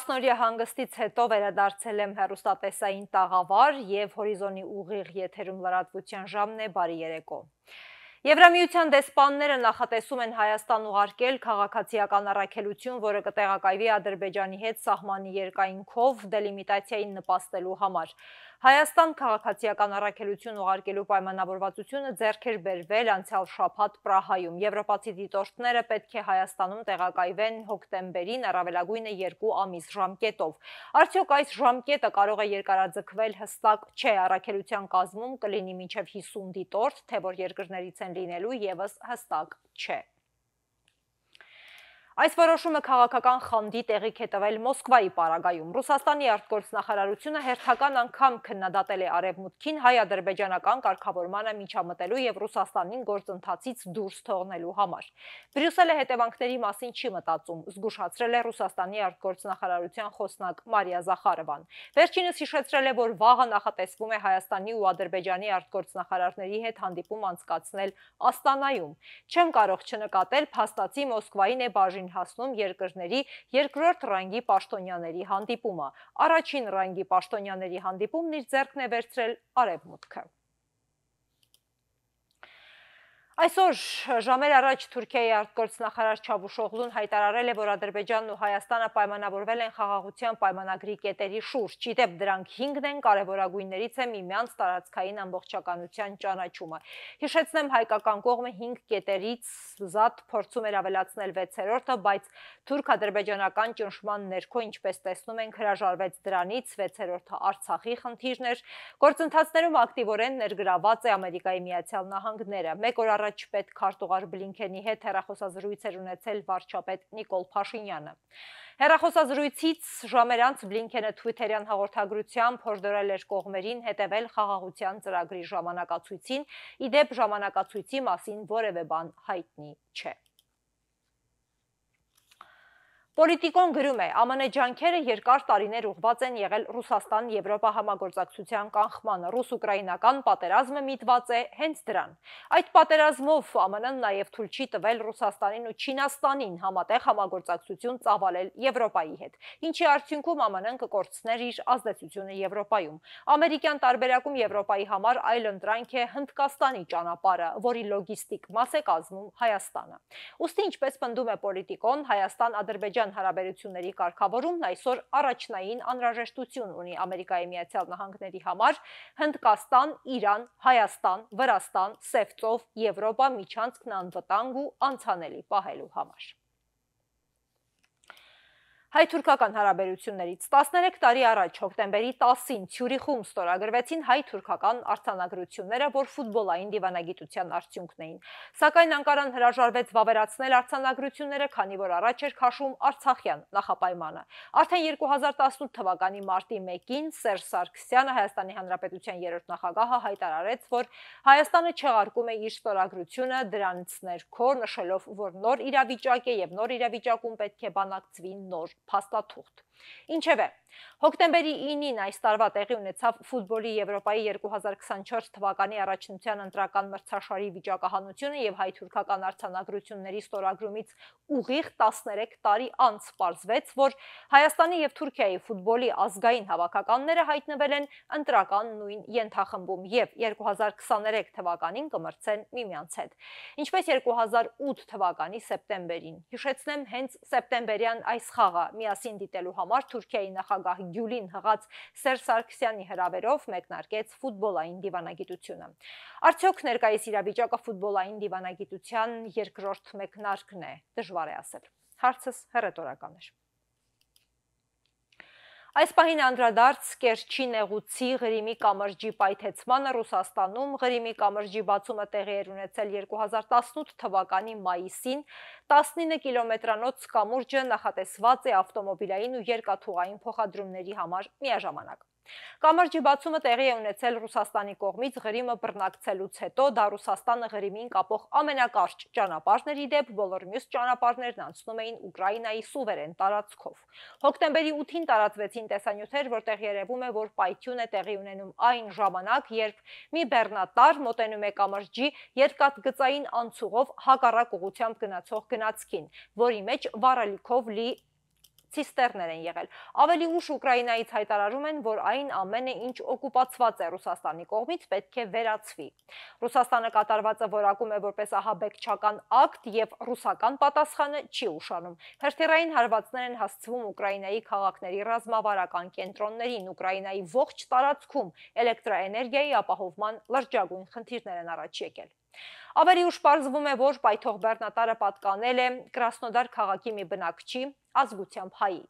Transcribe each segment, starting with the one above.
Տասնօրյա հանգստից հետո վերադարձել եմ հերոստատեսային տաղավար եւ հորիզոնի ուղիղ եթերում լրատվության ժամն է բարի երեկո։ Եվրամիության դեսպանները նախատեսում են Հայաստան ուղարկել քաղաքացիական առաքելություն, որը կտեղակայվի Ադրբեջանի հետ սահմանի երկայնքով դելիմիտացիային նպաստելու համար։ Հայաստան քաղաքացիական առաքելություն ուղարկելու պայմանավորվածությունը ձեռք էր բերվել անցյալ շաբաթ Պրահայում։ Եվրոպացի դիտորդները պետք է Հայաստանում տեղակայվեն հոկտեմբերին առավելագույնը 2 ամիս ժամկետով։ Արդյոք այս ժամկետը կարող է երկարաձգվել հստակ չէ առաքելության կազմում կլինի մինչև 50 դիտորդ, թե որ երկրներից են լինելու եւս հստակ չէ։ Այս որոշումը քաղաքական խանդի տեղիք է տվել Մոսկվայի պարագայում։ Ռուսաստանի արտգործնախարարությունը հերթական անգամ քննադատել է արևմուտքին հայ-ադրբեջանական կարգավորմանը միջամտելու եւ Ռուսաստանին գործընթացից դուրս թողնելու համար։ Բրյուսելը հետևանքների մասին չի մտածում, զգուշացրել է Ռուսաստանի արտգործնախարարության խոսնակ Մարիա Զախարովան։ Վերջինս հիշեցրել է, որ վաղը նախատեսվում է Հայաստանի ու Ադրբեջանի արտգործնախարարների հետ հանդիպում անցկացնել Աստանայում։ Չեմ կարող չնկատել, փաստացի Մոսկվային է բաժին էին հասնում երկրների երկրորդ ռանգի պաշտոնյաների հանդիպումը։ Առաջին ռանգի պաշտոնյաների հանդիպումն իր ձեռքն է վերցրել արևմուտքը։ Այսօր ժամեր առաջ Թուրքիայի արտգործնախարար Չավուշօղլուն հայտարարել է, որ Ադրբեջանն ու Հայաստանը պայմանավորվել են խաղաղության պայմանագրի կետերի շուրջ։ Չիտեպ դրանք 5-ն են, կարևորագույններից է միմյանց տարածքային ամբողջականության ճանաչումը։ Հիշեցնեմ, հայկական կողմը 5 կետերից զատ փորձում էր ավելացնել 6-րդը, բայց թուրք-ադրբեջանական ճնշման ներքո, ինչպես տեսնում ենք, հրաժարվեց դրանից 6-րդը Արցախի խնդիրներ։ Գործընթացներում ակտիվորեն ներգրաված է Ամերիկայի Միացյալ Նահանգները։ Մեկ օր առաջ առաջպետ քարտուղար Բլինքենի հետ հերախոսազրույց էր ունեցել վարչապետ Նիկոլ Փաշինյանը։ Հերախոսազրույցից ժամեր անց Բլինքենը Twitter-յան հաղորդագրությամբ հորդորել էր կողմերին հետևել խաղաղության ծրագրի ժամանակացույցին, իդեպ ժամանակացույցի մասին որևէ բան հայտնի չէ։ Պոլիտիկոն գրում է, ԱՄՆ ջանքերը երկար տարիներ ուղված են եղել Ռուսաստան Եվրոպա համագործակցության կանխմանը, ռուս-ուկրաինական պատերազմը միտված է հենց դրան։ Այդ պատերազմով ԱՄՆ-ն նաև թույլ չի տվել Ռուսաստանին ու Չինաստանին համատեղ համագործակցություն ծավալել Եվրոպայի հետ, ինչի արդյունքում ԱՄՆ-ն կկորցներ իր ազդեցությունը Եվրոպայում։ Ամերիկյան տարբերակում Եվրոպայի համար այլընտրանք է Հնդկաստանի ճանապարհը, որի լոգիստիկ մաս է կազմում Հայաստանը։ Ոստի ինչպես պնդում է պոլիտիկոն, Հայաստան Ադրբեջան Ադրբեջան հարաբերությունների կարգավորումն այսօր առաջնային անհրաժեշտություն ունի Ամերիկայի Միացյալ Նահանգների համար Հնդկաստան, Իրան, Հայաստան, Վրաստան, Սևծով Եվրոպա միջանցքն անվտանգ ու անցանելի պահելու համար։ Հայ-թուրքական հարաբերություններից 13 տարի առաջ հոկտեմբերի 10-ին Ցյուրիխում ստորագրվեցին հայ-թուրքական արտանագրությունները, որ ֆուտբոլային դիվանագիտության արդյունքն էին։ Սակայն Անկարան հրաժարվեց վավերացնել արտանագրությունները, քանի որ առաջ էր քաշում Արցախյան նախապայմանը։ Արդեն 2018 թվականի մարտի 1-ին Սերժ Սարգսյանը Հայաստանի Հանրապետության երրորդ նախագահը հայտարարեց, որ Հայաստանը չեղարկում է իր ստորագրությունը դրանից ներքո, նշելով, որ նոր իրավիճակ է եւ նոր իրավիճակում պետք է բանակցվի նոր փաստաթուղթ։ Ինչևէ, հոկտեմբերի 9-ին այս տարվա տեղի ունեցավ ֆուտբոլի Եվրոպայի 2024 թվականի առաջնության ընտրական մրցաշարի վիճակահանությունը եւ հայ-թուրքական արտանագրությունների ստորագրումից ուղիղ 13 տարի անց պարզվեց, որ Հայաստանի եւ Թուրքիայի ֆուտբոլի ազգային հավաքականները հայտնվել են ընտրական նույն ենթախմբում եւ 2023 թվականին կմրցեն միմյանց հետ։ Ինչպես 2008 թվականի սեպտեմբերին։ Հիշեցնեմ հենց սեպտեմբերյան այս խաղը միասին դիտելու համար Թուրքիայի նախագահ Գյուլին հղած Սերժ Սարգսյանի հրավերով մեկնարկեց ֆուտբոլային դիվանագիտությունը։ Արդյոք ներկայիս իրավիճակը ֆուտբոլային դիվանագիտության երկրորդ մեկնարկն է, դժվար է ասել։ Հարցս հռետորական էր։ Այս պահին անդրադարձ Կերչի նեղուցի Ղրիմի կամրջի պայթեցմանը Ռուսաստանում Ղրիմի կամրջի բացումը տեղի էր ունեցել 2018 թվականի մայիսին 19 կիլոմետրանոց կամուրջը նախատեսված է ավտոմոբիլային ու երկաթուղային փոխադրումների համար միաժամանակ Կամրջի բացումը տեղի է ունեցել Ռուսաստանի կողմից Ղրիմը բռնակցելուց հետո, դա Ռուսաստանը Ղրիմին կապող ամենակարճ ճանապարհների դեպ բոլոր մյուս ճանապարհներն անցնում էին Ուկրաինայի սուվերեն տարածքով։ Հոկտեմբերի 8-ին տարածվեցին տեսանյութեր, որտեղ երևում է, որ պայթյուն է տեղի ունենում այն ժամանակ, երբ մի բեռնատար մոտենում է կամրջի երկաթգծային անցուղով հակառակ ուղությամբ գնացող գնացքին, որի մեջ վառալիքով լի ցիստերներ են եղել։ Ավելի ուշ Ուկրաինայից հայտարարում են, որ այն ամենը, ինչ օկուպացված է Ռուսաստանի կողմից, պետք է վերացվի։ Ռուսաստանը կատարվածը որակում է որպես ահաբեկչական ակտ եւ ռուսական պատասխանը չի ուշանում։ Հրթիռային հարվածներ են հասցվում Ուկրաինայի քաղաքների ռազմավարական կենտրոններին, Ուկրաինայի ողջ տարածքում էլեկտրաէներգիայի ապահովման լրջագույն խնդիրներ են առաջ եկել։ Ավելի ուշ պարզվում է, որ պայթող բեռնատարը պատկանել է Կրասնոդար քաղաքի մի բնակչի ազգությամբ հայի։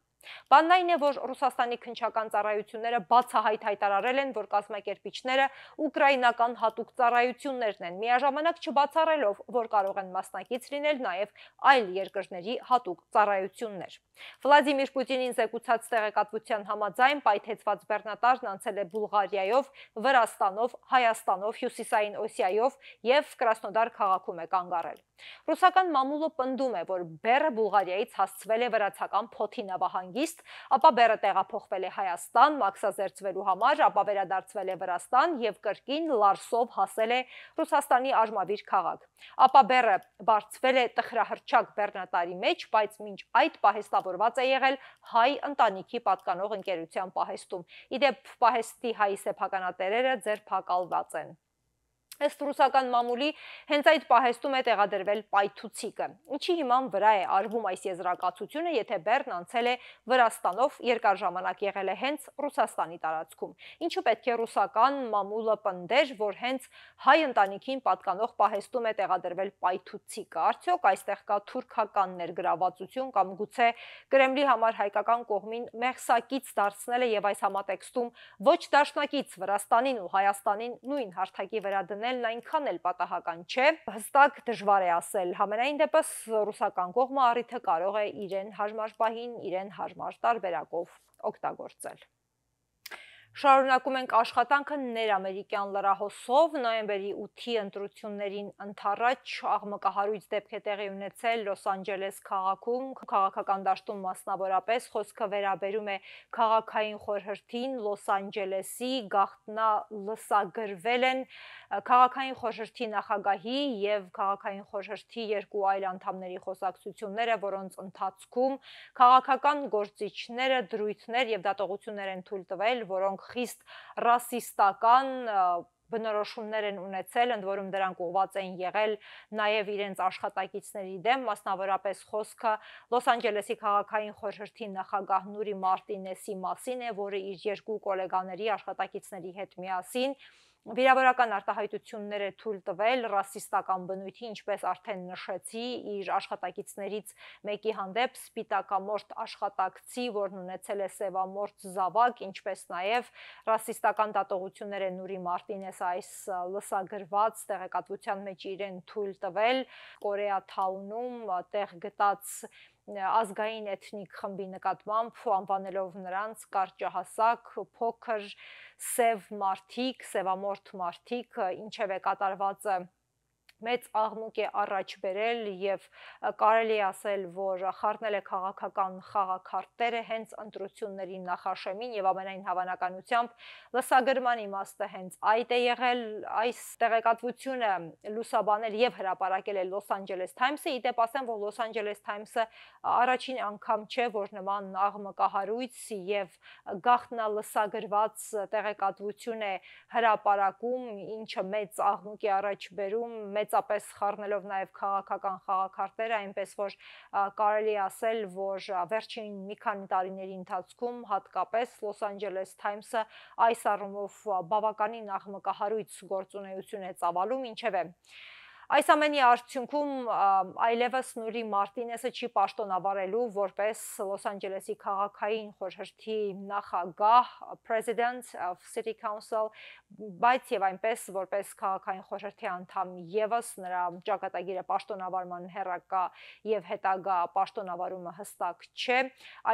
Բանն այն է, որ Ռուսաստանի քնչական ծառայությունները բացահայտ հայտարարել են, որ կազմակերպիչները ուկրաինական հատուկ ծառայություններն են, միաժամանակ չբացառելով, որ կարող են մասնակից լինել նաև այլ երկրների հատուկ ծառայություններ։ Վլադիմիր Պուտինին զեկուցած տեղեկատվության համաձայն պայթեցված բեռնատարն անցել է Բուլղարիայով, Վրաստանով, Հայաստանով, Հյուսիսային Օսիայով եւ Կրասնոդար քաղաքում է կանգառել։ Ռուսական մամուլը պնդում է, որ բեռը Բուլղարիայից հասցվել է վրացական փոթի նավահանգ հանգիստ, ապա բերը տեղափոխվել է Հայաստան, մաքսազերծվելու համար, ապա վերադարձվել է Վրաստան եւ կրկին Լարսով հասել է Ռուսաստանի արմավիր քաղաք։ Ապա բերը բարձվել է տխրահրճակ Բեռնատարի մեջ, բայց մինչ այդ պահեստավորված է եղել հայ ընտանիքի պատկանող ընկերության պահեստում։ Իդեպ պահեստի հայ սեփականատերերը ձերբակալված են։ Ըստ ռուսական մամուլի հենց այդ պահեստում է տեղադրվել պայթուցիկը։ Ինչի հիման վրա է արվում այս եզրակացությունը, եթե Բեռն անցել է Վրաստանով, երկար ժամանակ եղել է հենց Ռուսաստանի տարածքում։ Ինչու պետք է ռուսական մամուլը պնդեր, որ հենց հայ ընտանիքին պատկանող պահեստում է տեղադրվել պայթուցիկը։ Արդյոք այստեղ կա թուրքական ներգրավվածություն կամ գուցե Կրեմլի համար հայկական կողմին մեղսակից դարձնել է եւ այս համատեքստում ոչ դաշնակից Վրաստանին ու Հայաստանին նույն հարթակի վրա դնել ունենն այնքան էլ պատահական չէ։ Հստակ դժվար է ասել։ Համենայն դեպս ռուսական կողմը առիթը կարող է իրեն հարմար պահին, իրեն հարմար տարբերակով օգտագործել։ Շարունակում ենք աշխատանքը ներամերիկյան լրահոսով նոյեմբերի 8-ի ընտրություններին ընթառաջ աղմկահարույց դեպք է տեղի ունեցել Լոս Անջելես քաղաքում քաղաքական դաշտում մասնավորապես խոսքը վերաբերում է քաղաքային խորհրդին Լոս Անջելեսի գախտնա լսագրվել են քաղաքային խորհրդի նախագահի եւ քաղաքային խորհրդի երկու այլ անդամների խոսակցությունները, որոնց ընթացքում քաղաքական գործիչները դրույթներ եւ դատողություններ են թույլ տվել, որոնք որոնք խիստ ռասիստական բնորոշումներ են ունեցել, ընդ որում դրանք ուղված են եղել նաև իրենց աշխատակիցների դեմ, մասնավորապես խոսքը Լոս Անջելեսի քաղաքային խորհրդի նախագահ Նուրի Մարտինեսի մասին է, որը իր երկու գոլեգաների աշխատակիցների հետ միասին վիրավորական արտահայտություններ է թույլ տվել ռասիստական բնույթի, ինչպես արդեն նշեցի, իր աշխատակիցներից մեկի հանդեպ սպիտակամորթ աշխատակցի, որն ունեցել է սևամորթ զավակ, ինչպես նաև ռասիստական դատողություններ է Նուրի Մարտինես այս լսագրված տեղեկատվության մեջ իրեն թույլ տվել Կորեա Թաունում տեղ գտած ազգային էթնիկ խմբի նկատմամբ անվանելով նրանց կարճահասակ, փոքր սև մարտիկ, սևամորթ մարտիկ, ինչև է կատարվածը մեծ աղմուկ է առաջ բերել եւ կարելի ասել, որ խառնել է քաղաքական խաղակարտերը հենց ընտրությունների նախաշեմին եւ ամենայն հավանականությամբ լսագրման իմաստը հենց այդ է եղել այս տեղեկատվությունը լուսաբանել եւ հրապարակել է Լոս Անջելես Թայմսը իդեպ ասեմ, որ Լոս Անջելես Թայմսը առաջին անգամ չէ, որ նման աղմկահարույց եւ գախտնա լսագրված տեղեկատվություն է հրապարակում, ինչը մեծ աղմուկի առաջ բերում մեծ մեծապես խառնելով նաև քաղաքական խաղակարտերը, այնպես որ կարելի ասել, որ վերջին մի քանի տարիների ընթացքում հատկապես Los Angeles Times-ը այս առումով բավականին աղմկահարույց գործունեություն է ծավալում, ինչևէ Այս ամենի արդյունքում այլևս Նուրի Մարտինեսը չի պաշտոնավարելու որպես Լոս Անջելեսի քաղաքային խորհրդի նախագահ, President of City Council, բայց եւ այնպես որպես քաղաքային խորհրդի անդամ եւս նրա ճակատագիրը պաշտոնավարման հերակա եւ հետագա պաշտոնավարումը հստակ չէ։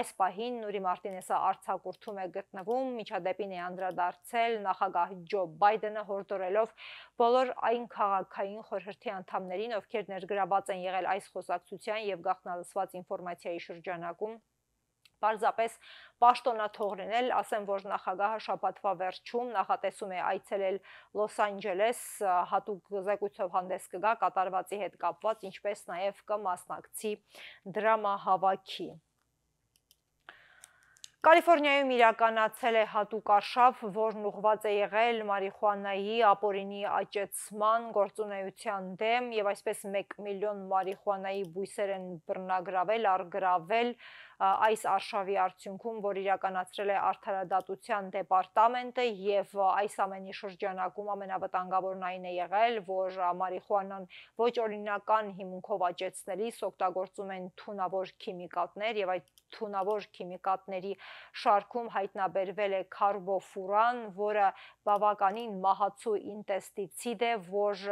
Այս պահին Նուրի Մարտինեսը արցակուրդում է գտնվում, միջադեպին է անդրադարձել նախագահ Ջո Բայդենը հորդորելով բոլոր այն քաղաքային խորհրդի խորհրդի անդամներին, ովքեր ներգրաված են եղել այս խոսակցության եւ գախնալսված ինֆորմացիայի շրջանակում, Պարզապես պաշտոնաթողրն էլ, ասեմ, որ նախագահը շաբաթվա վերջում նախատեսում է այցելել Լոս Անջելես, հատուկ զեկույցով հանդես կգա կատարվածի հետ կապված, ինչպես նաև կմասնակցի դրամահավաքի։ Կալիֆոռնիայում իրականացել է հատուկ արշավ, որն ուղղված է եղել մարիխուանայի ապօրինի աճեցման գործունեության դեմ եւ այսպես 1 միլիոն մարիխուանայի բույսեր են բռնագրավել, արգրավել այս արշավի արդյունքում, որ իրականացրել է արդարադատության դեպարտամենտը եւ այս ամենի շրջանակում ամենավտանգավորն այն է եղել, որ մարիխուանան ոչ օրինական հիմունքով աճեցնելիս օգտագործում են թունավոր քիմիկատներ եւ այդ թունավոր քիմիկատների շարքում հայտնաբերվել է կարբոֆուրան, որը բավականին մահացու ինտեստիցիդ է, որ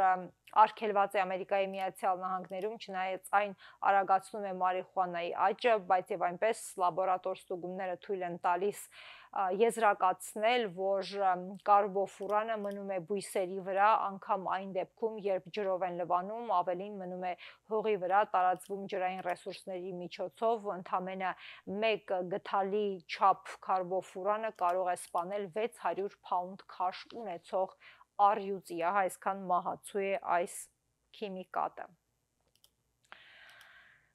արգելված է Ամերիկայի Միացյալ Նահանգներում, չնայած այն արագացնում է մարիխուանայի աճը, բայց եւ այնպես լաբորատոր ստուգումները թույլ են տալիս եզրակացնել, որ կարբոֆուրանը մնում է բույսերի վրա, անկամ այն դեպքում, երբ ջրով են լվանում, ավելին մնում է հողի վրա, տարածվում ջրային ռեսուրսների միջոցով, ընդամենը 1 գթալի չափ կարբոֆուրանը կարող է սպանել 600 pound քաշ ունեցող առյուծի, ահա այսքան մահացու է այս քիմիկատը։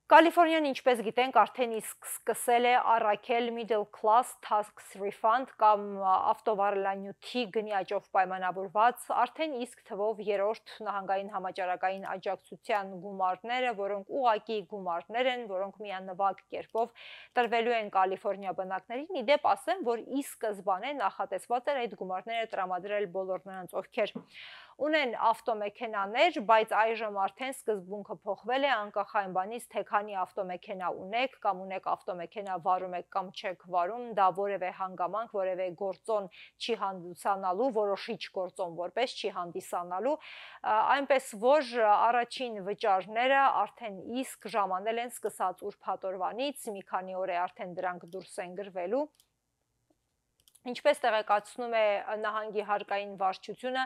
Կալիֆոռնիան, ինչպես գիտենք, արդեն իսկ սկսել է առաքել middle class tax refund կամ ավտովարելանյութի գնյաճով պայմանավորված արդեն իսկ թվով երրորդ նահանգային համաճարակային աջակցության գումարները, որոնք ուղակի գումարներ են, որոնք միանվագ կերպով տրվելու են Կալիֆոռնիա բնակներին։ Իդեպ ասեմ, որ ի սկզբանե նախատեսված էր այդ գումարները տրամադրել բոլոր նրանց, ովքեր ունեն ավտոմեքենաներ, բայց այժմ արդեն սկզբունքը փոխվել է անկախ այն բանից, թե քանի ավտոմեքենա ունեք կամ ունեք ավտոմեքենա վարում եք կամ չեք վարում, դա որևէ հանգամանք, որևէ գործոն չի հանդիսանալու, որոշիչ գործոն որպես չի հանդիսանալու, այնպես որ առաջին վճարները արդեն իսկ ժամանել են սկսած ուրփաթորվանից, մի քանի օր է արդեն դրանք դուրս են գրվելու Ինչպես տեղեկացնում է նահանգի հարկային վարչությունը,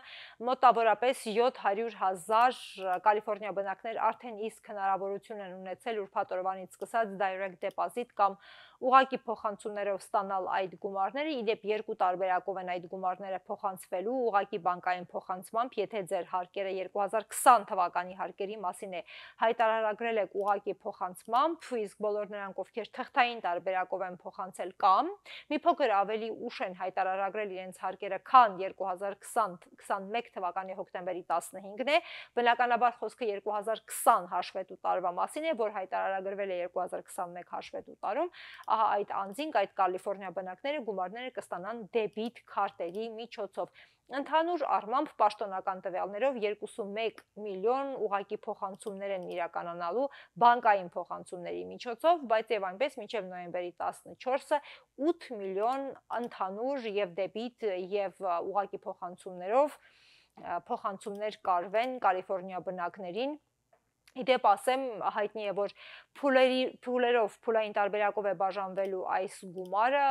մոտավորապես 700.000 Կալիֆոռնիա բնակներ արդեն իսկ հնարավորություն են ունեցել ուրբաթ օրվանից սկսած direct deposit կամ ուղակի փոխանցումներով ստանալ այդ գումարները, իդեպ երկու տարբերակով են այդ գումարները փոխանցվելու, ուղակի բանկային փոխանցմամբ, եթե ձեր հարկերը 2020 թվականի հարկերի մասին է հայտարարագրել եք ուղակի փոխանցմամբ, իսկ բոլոր նրանք, ովքեր թղթային տարբերակով են փոխանցել կամ մի փոքր ավելի ուշ են հայտարարագրել իրենց հարկերը, քան 2020-21 թվականի հոկտեմբերի 15-ն է, բնականաբար խոսքը 2020 հաշվետու տարվա մասին է, որ հայտարարագրվել է 2021 հաշվետու տարում, ահա այդ անձինք, այդ Կալիֆոռնիա բնակները գումարները կստանան դեբիտ քարտերի միջոցով։ Ընդհանուր առմամբ պաշտոնական տվյալներով 21 միլիոն ուղակի փոխանցումներ են իրականանալու բանկային փոխանցումների միջոցով, բայց եւ այնպես մինչեւ նոյեմբերի 14-ը 8 միլիոն ընդհանուր եւ դեբիտ եւ ուղակի փոխանցումներով փոխանցումներ կարվեն Կալիֆոռնիա բնակներին Իդեպ ասեմ, հայտնի է, որ փուլերի փուլերով, փուլային տարբերակով է բաժանվելու այս գումարը։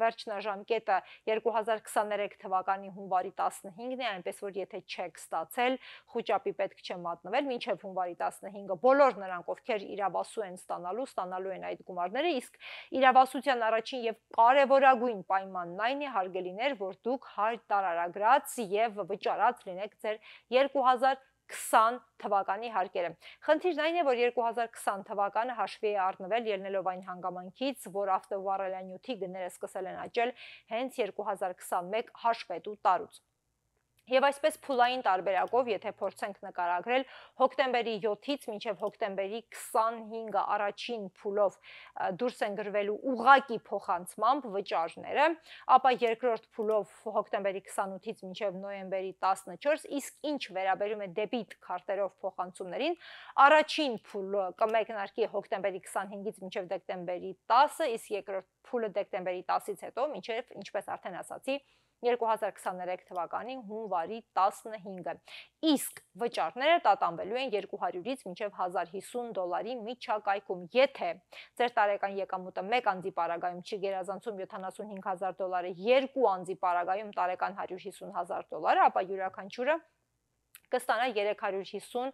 Վերջնաժամկետը 2023 թվականի հունվարի 15-ն է, այնպես որ եթե չեք ստացել, խոճապի պետք չէ մատնվել, մինչև հունվարի 15-ը բոլոր նրանք, ովքեր իրավասու են ստանալու, ստանալու են այդ գումարները, իսկ իրավասության առաջին եւ կարեւորագույն պայմանն այն է հարգելիներ, որ դուք հայտ տարարագրած եւ վճարած լինեք ձեր 2000 20 թվականի հարկերը։ Խնդիրն այն է, որ 2020 թվականը հաշվի է առնվել ելնելով այն հանգամանքից, որ ավտովարելանյութի գները սկսել են աճել հենց 2021 հաշվետու տարուց։ Եվ այսպես փուլային տարբերակով, եթե փորձենք նկարագրել հոկտեմբերի 7-ից մինչև հոկտեմբերի 25-ը առաջին փուլով դուրս են գրվելու ուղակի փոխանցմամբ վճարները, ապա երկրորդ փուլով հոկտեմբերի 28-ից մինչև նոյեմբերի 14, իսկ ինչ վերաբերում է դեբիտ քարտերով փոխանցումներին, առաջին փուլը կմեկնարկի հոկտեմբերի 25-ից մինչև դեկտեմբերի 10, իսկ երկրորդ փուլը դեկտեմբերի 10-ից հետո մինչև ինչպես արդեն ասացի 2023 թվականի հունվարի 15-ը։ Իսկ վճարները տատանվելու են 200-ից մինչև 1050 դոլարի միջակայքում, եթե ձեր տարեկան եկամուտը 1 անձի պարագայում չի գերազանցում 75000 դոլարը, 2 անձի պարագայում տարեկան 150000 դոլարը, ապա յուրաքանչյուրը կստանա 350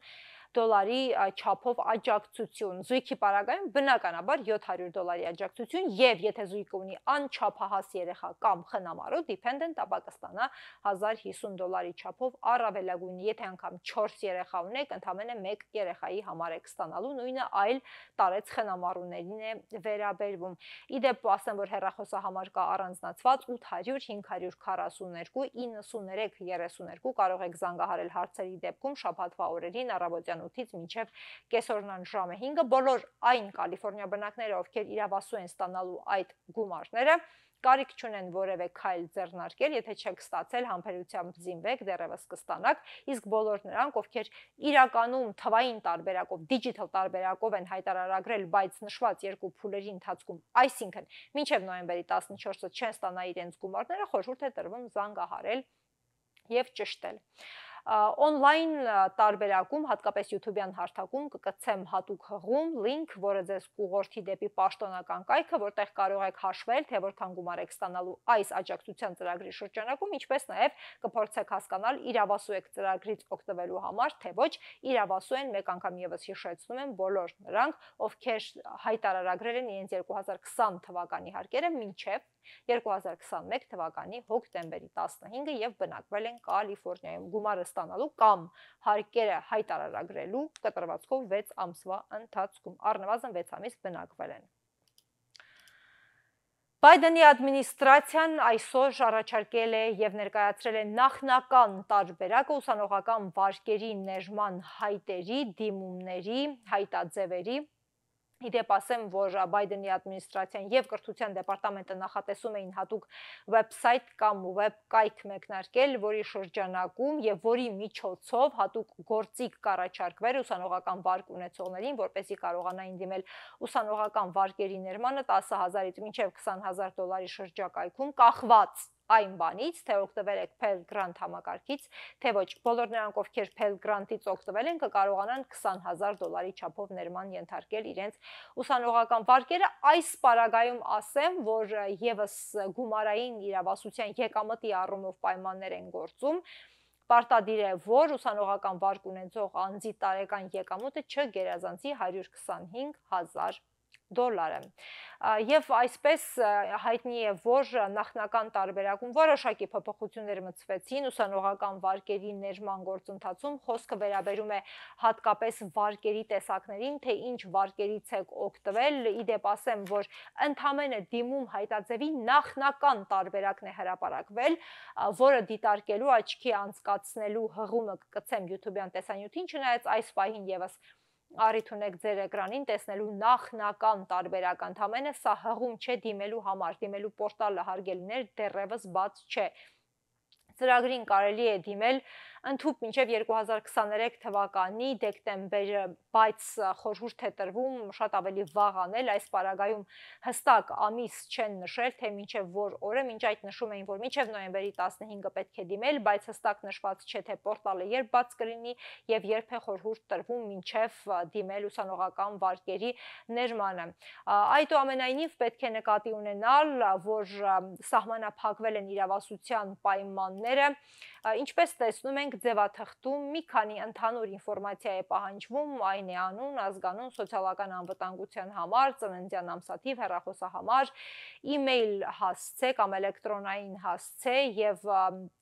դոլարի չափով աջակցություն։ Զույգի պարագայում բնականաբար 700 դոլարի աջակցություն եւ եթե զույգը ունի անչափահաս երեխա կամ խնամարու dependent ապա կստանա 1050 դոլարի չափով առավելագույն, եթե անգամ 4 երեխա ունեք, ընդամենը 1 երեխայի համար եք ստանալու, նույնը այլ տարեց խնամարուներին է վերաբերվում։ Իդեպ ասեմ, որ հեռախոսահամար կա առանձնացված 800 542 93 32 կարող եք զանգահարել հարցերի դեպքում շաբաթվա օրերին առավոտյան օրյան 8-ից մինչև կեսօրնան ժամը 5-ը բոլոր այն Կալիֆոռնիա բնակները, ովքեր իրավասու են ստանալու այդ գումարները, կարիք չունեն որևէ քայլ ձեռնարկել, եթե չեք ստացել համբերությամբ զինվեք, դեռևս կստանաք, իսկ բոլոր նրանք, ովքեր իրականում թվային տարբերակով, digital տարբերակով են հայտարարագրել, բայց նշված երկու փուլերի ընթացքում, այսինքն, մինչև նոյեմբերի 14-ը չեն ստանա իրենց գումարները, խորհուրդ է տրվում զանգահարել եւ ճշտել on-line տարբերակում, հատկապես YouTube-յան հարթակում կկցեմ հատուկ հղում link, որը ձեզ կուղորդի դեպի պաշտոնական կայքը, որտեղ կարող եք հաշվել, թե որքան գումար եք ստանալու այս աջակցության ծրագրի շրջանակում, ինչպես նաև կփորձեք հասկանալ իրավասու եք ծրագրից օգտվելու համար, թե ոչ, իրավասու են մեկ անգամ եւս հիշեցնում եմ բոլոր նրանք, ովքեր հայտարարագրել են իրենց 2020 թվականի հարկերը ոչ միայն 2021 թվականի հոկտեմբերի 15-ը եւ բնակվել են Կալիֆոռնիայում գումարը ստանալու կամ հարկերը հայտարարագրելու կտրվածքով 6 ամսվա ընթացքում առնվազն 6 ամիս բնակվել են։ Բայդենի ադմինիստրացիան այսօր առաջարկել է եւ ներկայացրել է նախնական տարբերակը ուսանողական վարկերի ներժման հայտերի, դիմումների, հայտաձևերի Իդեպ ասեմ, որ Բայդենի ադմինիստրացիան եւ կրթության դեպարտամենտը նախատեսում էին հատուկ վեբսայթ կամ վեբկայք մեկնարկել, որի շրջանակում եւ որի միջոցով հատուկ գործիք կառաջարկվեր ուսանողական վարկ ունեցողներին, որպեսզի կարողանային դիմել ուսանողական վարկերի ներմանը 10000-ից մինչեւ 20000 դոլարի շրջակայքում կախված այն բանից, թե օգտվել եք Pell Grant համակարգից, թե ոչ։ Բոլոր նրանք, ովքեր Pell Grant-ից օգտվել են, կկարողանան 20000 դոլարի չափով ներման ենթարկել իրենց ուսանողական վարկերը։ Այս պարագայում ասեմ, որ եւս գումարային իրավասության եկամտի առումով պայմաններ են գործում պարտադիր է, որ ուսանողական վարկ ունեցող անձի տարեկան եկամուտը չգերազանցի 125 հազար դոլարը։ Եվ այսպես հայտնի է, որ նախնական տարբերակում որոշակի փոփոխություններ մցվեցին ուսանողական վարկերի ներման գործընթացում, խոսքը վերաբերում է հատկապես վարկերի տեսակներին, թե ինչ վարկերից է օգտվել։ Իդեպ ասեմ, որ ընդհանրը դիմում հայտաձևի նախնական տարբերակն է հրապարակվել, որը դիտարկելու աչքի անցկացնելու հղումը կգցեմ YouTube-յան տեսանյութին, չնայած այս պահին եւս Արիթ ունեք ձեր էկրանին տեսնելու նախնական տարբերակ ընդամենը սա հղում չէ դիմելու համար, դիմելու պորտալը հարգելիներ դեռևս բաց չէ ծրագրին կարելի է դիմել ընդհուպ մինչև 2023 թվականի դեկտեմբերը, բայց խորհուրդ է տրվում շատ ավելի վաղ անել այս պարագայում հստակ ամիս չեն նշել, թե մինչև որ օրը, մինչ այդ նշում էին, որ մինչև նոյեմբերի 15-ը պետք է դիմել, բայց հստակ նշված չէ թե պորտալը երբ բաց կլինի եւ երբ է խորհուրդ տրվում մինչև դիմել ուսանողական վարկերի ներմանը։ Այդուամենայնիվ պետք է նկատի ունենալ, որ սահմանափակվել են իրավասության պայմանները, ինչպես տեսնում ենք Մենք ձևաթղթում մի քանի ընդհանուր ինֆորմացիա է պահանջվում, այն է անուն, ազգանուն, սոցիալական անվտանգության համար, ծննդյան ամսաթիվ, հեռախոսահամար, email հասցե կամ էլեկտրոնային հասցե եւ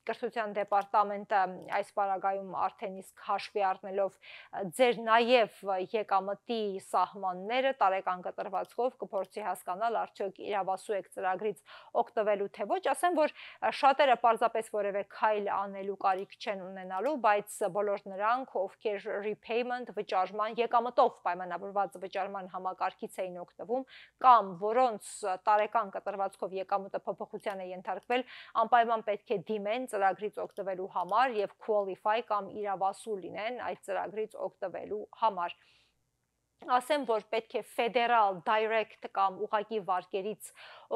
կրթության դեպարտամենտը այս պարագայում արդեն իսկ հաշվի առնելով ձեր նաեւ եկամտի սահմանները տարեկան կտրվածքով կփորձի հասկանալ արդյոք իրավասու եք ծրագրից օգտվելու թե ոչ, ասեմ որ շատերը պարզապես որևէ քայլ անելու կարիք չեն ունենում ունենալու, բայց բոլոր նրանք, ովքեր repayment վճարման եկամտով պայմանավորված վճարման համակարգից էին օգտվում կամ որոնց տարեկան կտրվածքով եկամուտը փոփոխության է ենթարկվել, անպայման պետք է դիմեն ծրագրից օգտվելու համար եւ qualify կամ իրավասու լինեն այդ ծրագրից օգտվելու համար ասեմ, որ պետք է ֆեդերալ direct կամ ուղակի վարկերից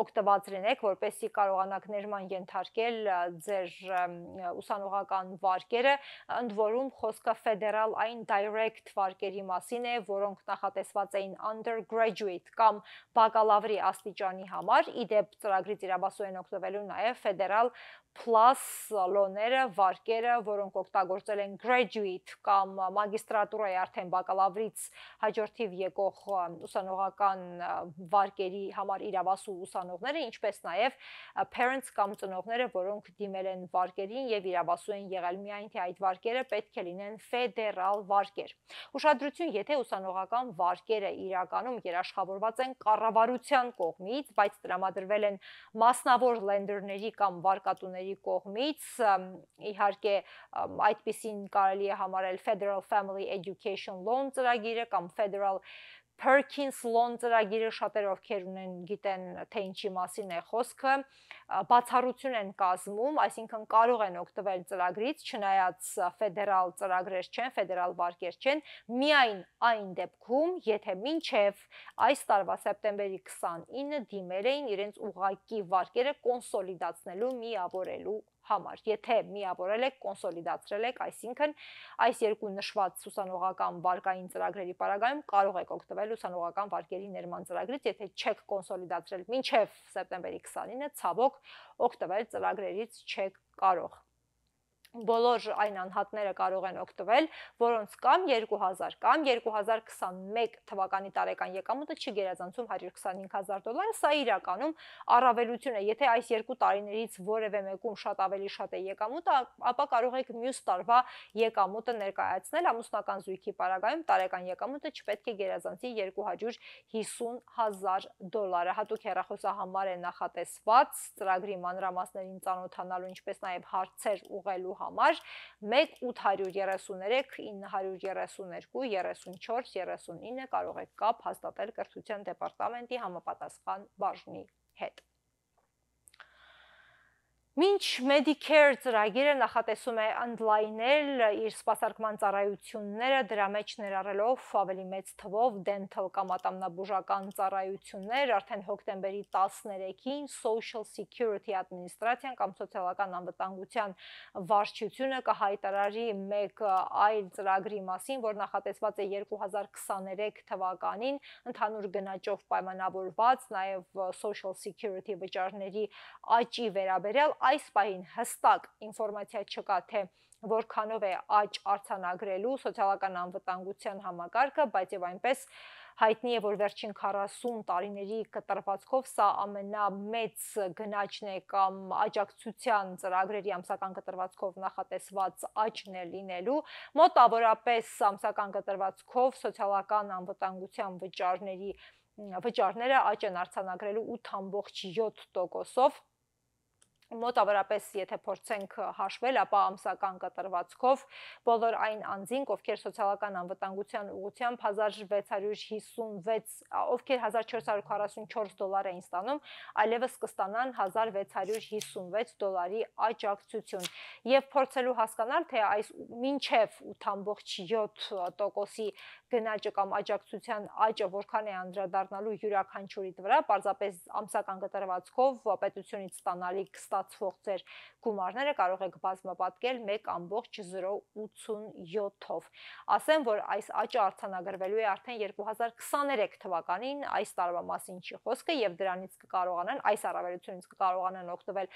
օգտված լինեք, որպեսզի կարողանաք ներման ենթարկել ձեր ուսանողական վարկերը, ընդ որում խոսքը ֆեդերալ այն direct վարկերի մասին է, որոնք նախատեսված էին undergraduate կամ բակալավրի աստիճանի համար, իդեպ ծրագրի ծիրաբասոյեն օգտվելու նաև ֆեդերալ plus սալոնները, վարկերը, որոնք օգտագործել են graduate կամ մագիստրատուրայի արդեն բակալավրից հաջորդիվ եկող ուսանողական վարկերի համար իրավասու ուսանողները, ինչպես նաև parents կամ ծնողները, որոնք դիմել են վարկերին եւ իրավասու են եղել միայն թե այդ վարկերը պետք է լինեն ֆեդերալ վարկեր։ Ուշադրություն, եթե ուսանողական վարկերը իրականում երաշխավորված են կառավարության կողմից, բայց տրամադրվել են մասնավոր լենդերների կամ վարկատուների ընկերությունների կողմից իհարկե այդտիսին կարելի է համարել Federal Family Education Loan ծրագիրը կամ Federal Perkins Loan ծրագիրը շատեր ովքեր ունեն գիտեն թե ինչի մասին է խոսքը, բացառություն են կազմում, այսինքն կարող են օգտվել ծրագրից, չնայած ֆեդերալ ծրագրեր չեն, ֆեդերալ բարգեր չեն, միայն այն դեպքում, եթե մինչև այս տարվա սեպտեմբերի 29-ը դիմել էին իրենց ուղակի վարկերը կոնսոլիդացնելու, միավորելու համար։ Եթե միավորել եք, կոնսոլիդացրել եք, այսինքն այս երկու նշված ուսանողական վարկային ծրագրերի параգայում կարող եք օգտվել ուսանողական վարկերի ներման ծրագրից, եթե չեք կոնսոլիդացրել մինչև սեպտեմբերի 29-ը, ցավոք օգտվել ծրագրերից չեք կարող բոլոր այն անհատները կարող են օգտվել, որոնց կամ 2000 կամ 2021 թվականի տարեկան եկամուտը չի գերազանցում 125000 դոլարը, սա իրականում առավելություն է։ Եթե այս երկու տարիներից որևէ մեկում շատ ավելի շատ է եկամուտը, ապա կարող եք մյուս տարվա եկամուտը ներկայացնել ամուսնական զույգի պարագայում տարեկան եկամուտը չպետք է գերազանցի 250000 դոլարը։ Հատուկ հեռախոսահամար է նախատեսված ծրագրի մանրամասներին ծանոթանալու, ինչպես նաև հարցեր ուղղելու համար 1 833 932 34 39 կարող եք կապ հաստատել կրթության դեպարտամենտի համապատասխան բաժնի հետ։ Մինչ Medicare ծրագիրը նախատեսում է ընդլայնել իր սպասարկման ծառայությունները, դրա մեջ ներառելով ավելի մեծ թվով dental կամ ատամնաբուժական ծառայություններ, արդեն հոկտեմբերի 13-ին Social Security Administration կամ սոցիալական անվտանգության վարչությունը կհայտարարի մեկ այլ ծրագրի մասին, որ նախատեսված է 2023 թվականին, ընդհանուր գնաճով պայմանավորված, նաև Social Security վճարների աճի վերաբերյալ այս պահին հստակ ինֆորմացիա չկա, թե որքանով է աճ արցանագրելու սոցիալական անվտանգության համակարգը, բայց եւ այնպես հայտնի է, որ վերջին 40 տարիների կտրվածքով սա ամենամեծ գնաճն է կամ աջակցության ծրագրերի ամսական կտրվածքով նախատեսված աճն է լինելու։ Մոտավորապես ամսական կտրվածքով սոցիալական անվտանգության վճարների վճարները աճ են արցանագրելու 8.7%-ով մոտավորապես եթե փորձենք հաշվել, ապա ամսական կտրվածքով բոլոր այն անձինք, ովքեր սոցիալական անվտանգության ուղղությամբ 1656 ովքեր 1444 դոլար էին ստանում, այլևս կստանան 1656 դոլարի աջակցություն։ Եվ փորձելու հասկանալ, թե այս մինչև 8.7%-ի գնաճը կամ աջակցության աճը որքան է անդրադառնալու յուրաքանչյուրի վրա, parzapes ամսական կտրվածքով պետությունից ստանալիք ստա ստացվող ձեր գումարները կարող եք բազմապատկել 1.087-ով։ Ասեմ, որ այս աճը արցանագրվելու է արդեն 2023 թվականին, այս տարվա մասին չի խոսքը եւ դրանից կկարողանան այս առավելությունից կկարողանան օգտվել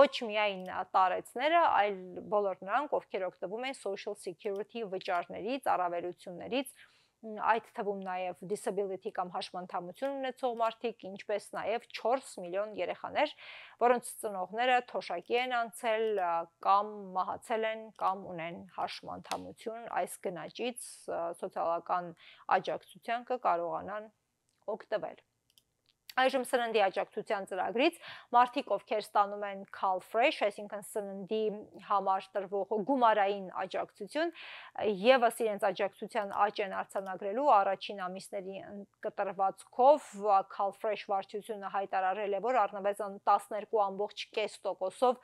ոչ միայն տարեցները, այլ բոլոր նրանք, ովքեր օգտվում են social security վճարներից, առավելություններից, այդ թվում նաև disability կամ հաշմանդամություն ունեցող մարդիկ, ինչպես նաև 4 միլիոն երեխաներ, որոնց ծնողները թոշակի են անցել կամ մահացել են կամ ունեն հաշմանդամություն, այս գնաճից սոցիալական աջակցության կկարողանան օգտվել այժմ սննդի աջակցության ծրագրից մարդիկ ովքեր ստանում են Cal Fresh, այսինքն սննդի համար տրվող գումարային աջակցություն, եւս իրենց աջակցության աճ են արձանագրելու առաջին ամիսների կտրվածքով Cal Fresh վարչությունը հայտարարել է, որ առնվազն 12.5%-ով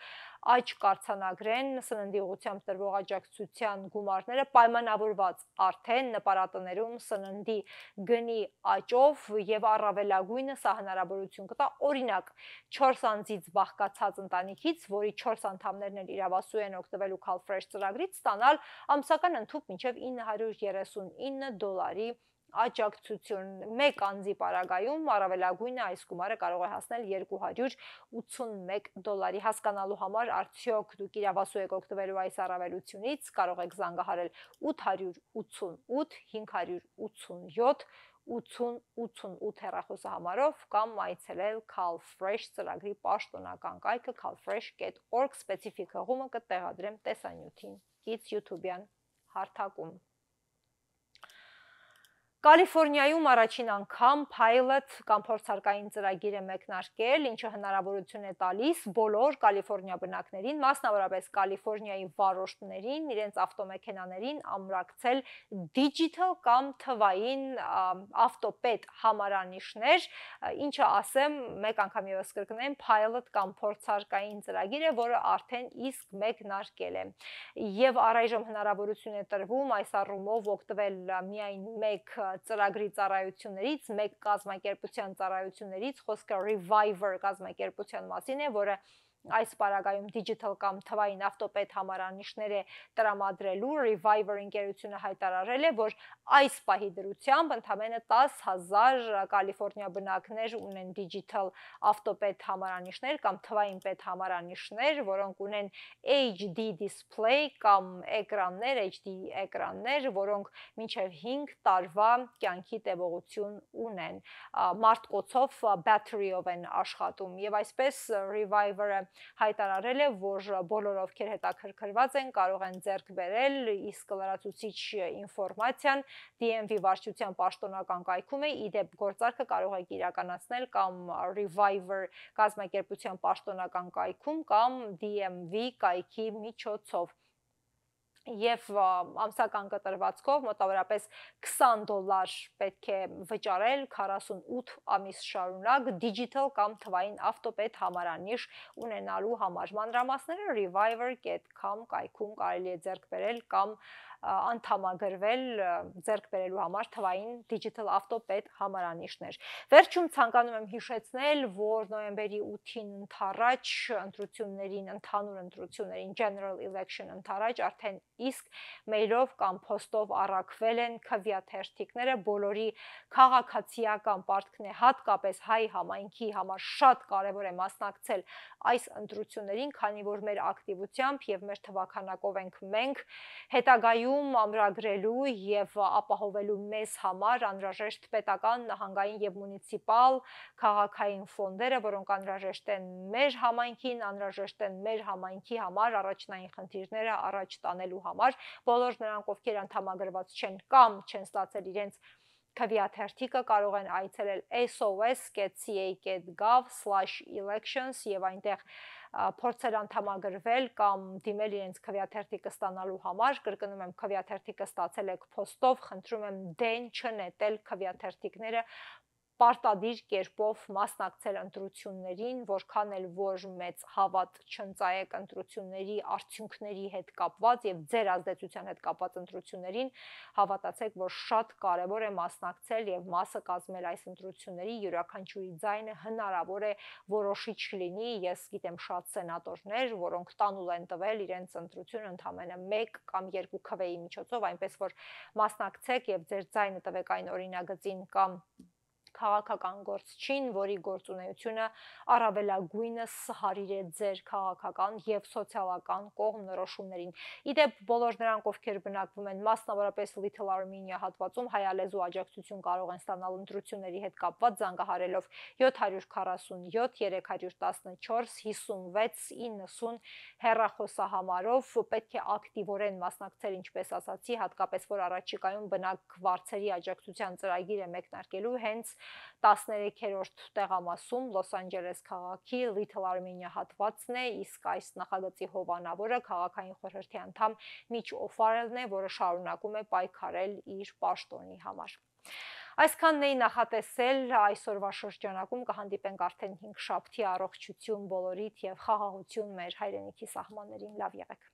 աճ կարցանագրեն սննդի ուղությամբ տրվող աջակցության գումարները պայմանավորված արդեն նպարատներում սննդի գնի աճով եւ առավելագույնը սա հնարավորություն կտա օրինակ 4 անձից բաղկացած ընտանիքից, որի 4 անդամներն էլ իրավասու են օգտվելու Calfresh ծրագրից ստանալ ամսական ընդհանուր մինչև 939 դոլարի աջակցություն։ Մեկ անձի պարագայում առավելագույնը այս գումարը կարող է հասնել 281 դոլարի։ Հասկանալու համար արդյոք դուք իրավասու եք օգտվելու այս առավելությունից, կարող եք զանգահարել 888 587 8088 հեռախոսահամարով կամ այցելել CalFresh ծրագրի պաշտոնական կայքը calfresh.org սպეციფიկ հղումը կտեղադրեմ տեսանյութին։ Գից YouTube-յան հարթակում Կալիֆոռնիայում առաջին անգամ pilot կամ փորձարկային ծրագիր է մեկնարկել, ինչը հնարավորություն է տալիս բոլոր Կալիֆոռնիա բնակներին, մասնավորապես Կալիֆոռնիայի վարորդներին, իրենց ավտոմեքենաներին ամրակցել digital կամ թվային ավտոպետ համարանիշներ, ինչը ասեմ, մեկ անգամ եւս կրկնեմ, pilot կամ փորձարկային ծրագիր է, որը արդեն իսկ մեկնարկել է։ Եվ առայժմ հնարավորություն է տրվում այս առումով օգտվել միայն մեկ ծրագրի ծառայություններից, մեկ կազմակերպության ծառայություններից խոսքը Reviver կազմակերպության մասին է, որը այս պարագայում digital կամ թվային ավտոպետ համարանիշներ է տրամադրելու Reviver ընկերությունը հայտարարել է, որ այս պահի դրությամբ ընդամենը 10000 Կալիֆոռնիա բնակներ ունեն digital ավտոպետ համարանիշներ կամ թվային պետ համարանիշներ, որոնք ունեն HD display կամ էկրաններ, HD էկրաններ, որոնք մինչև 5 տարվա կյանքի տևողություն ունեն։ Մարտ կոծով battery-ով են աշխատում եւ այսպես Reviver-ը հայտարարել է, որ բոլոր ովքեր հետաքրքրված են, կարող են ձեռք բերել իսկ լրացուցիչ ինֆորմացիան DMV վարչության պաշտոնական կայքում է, իդեպ գործարքը կարող եք իրականացնել կամ Reviver կազմակերպության պաշտոնական կայքում կամ DMV կայքի միջոցով եւ ամսական կտրվածքով մոտավորապես 20 դոլար պետք է վճարել 48 ամիս շարունակ digital կամ թվային ավտոպետ համարանիշ ունենալու համար։ Մանրամասները reviver.com կայքում կարելի է ձեռք բերել կամ անդամագրվել ձեռք բերելու համար թվային digital ավտոպետ համարանիշներ։ Վերջում ցանկանում եմ հիշեցնել, որ նոյեմբերի 8-ին ընթառաջ ընտրություններին, ընդհանուր ընտրություններին general election ընթառաջ արդեն իսկ մեյլով կամ փոստով առաքվել են քվյաթերթիկները բոլորի քաղաքացիական պարտքն է հատկապես հայ համայնքի համար շատ կարևոր է մասնակցել այս ընտրություններին, քանի որ մեր ակտիվությամբ եւ մեր թվականակով ենք մենք հետագայում ամրագրելու եւ ապահովելու մեզ համար անհրաժեշտ պետական, նահանգային եւ մունիցիպալ քաղաքային ֆոնդերը, որոնք անհրաժեշտ են մեր համայնքին, անհրաժեշտ են մեր համայնքի համար առաջնային խնդիրները առաջ տանելու համար համար, բոլոր նրանք, ովքեր անդամագրված չեն կամ չեն ստացել իրենց քվեաթերթիկը կարող են այցելել sos.ca.gov/elections եւ այնտեղ փորձել անդամագրվել կամ դիմել իրենց քվեաթերթիկը ստանալու համար։ Կրկնում եմ, քվեաթերթիկը ստացել եք փոստով, խնդրում եմ դեն չնետել քվեաթերթիկները պարտադիր կերպով մասնակցել ընտրություններին, որքան էլ որ մեծ հավատ չընծայեք ընտրությունների արդյունքների հետ կապված եւ ձեր ազդեցության հետ կապված ընտրություններին, հավատացեք, որ շատ կարեւոր է մասնակցել եւ մասը կազմել այս ընտրությունների յուրաքանչյուրի ձայնը հնարավոր է որոշիչ լինի։ Ես գիտեմ շատ սենատորներ, որոնք տանուլ են տվել իրենց ընտրությունը ընդամենը 1 կամ 2 քվեի միջոցով, այնպես որ մասնակցեք եւ ձեր ձայնը տվեք այն օրինագծին կամ քաղաքական գործչին, որի գործունեությունը առավելագույնս հարիր է ձեր քաղաքական եւ սոցիալական կողմ նորոշումներին։ Իդեպ բոլոր նրանք, ովքեր բնակվում են մասնավորապես Little Armenia հատվածում, հայալեզու աջակցություն կարող են ստանալ ընտրությունների հետ կապված զանգահարելով 747 314 5690 հեռախոսահամարով պետք է ակտիվորեն մասնակցել, ինչպես ասացի, հատկապես որ առաջիկայում բնակ վարչերի աջակցության ծրագիրը մեկնարկելու հենց 13-րդ տեղամասում Լոս Անջելես քաղաքի Little Armenia հատվածն է, իսկ այս նախագծի հովանավորը քաղաքային խորհրդի անդամ Միչ Օֆարելն է, որը շարունակում է պայքարել իր պաշտոնի համար։ Այսքանն էի նախատեսել այսօրվա շրջանակում կհանդիպենք արդեն 5 շաբթի առողջություն բոլորիդ եւ խաղաղություն մեր հայրենիքի սահմաններին լավ եղեք